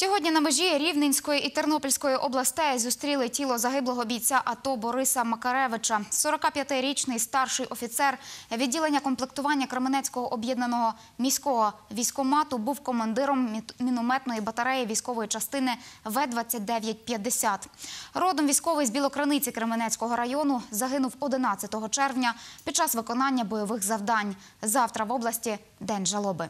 Сьогодні на межі Рівненської і Тернопільської областей зустріли тіло загиблого бійця АТО Бориса Макаревича. 45-річний старший офіцер відділення комплектування Кременецького об'єднаного міського військомату був командиром мінометної батареї військової частини В-2950. Родом військовий з білокраниці Кременецького району загинув 11 червня під час виконання бойових завдань. Завтра в області день жалоби.